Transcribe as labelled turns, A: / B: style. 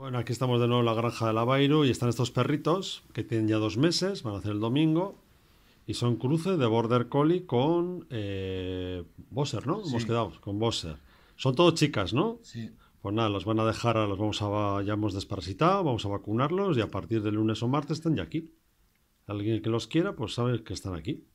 A: Bueno, aquí estamos de nuevo en la granja de la Bairo y están estos perritos que tienen ya dos meses, van a hacer el domingo. Y son cruces de Border Collie con eh, Bosser, ¿no? Hemos quedado con Bosser. Son todos chicas, ¿no? Sí. Pues nada, los van a dejar, los vamos a, ya hemos desparasitado, vamos a vacunarlos y a partir del lunes o martes están ya aquí. Alguien que los quiera, pues sabe que están aquí.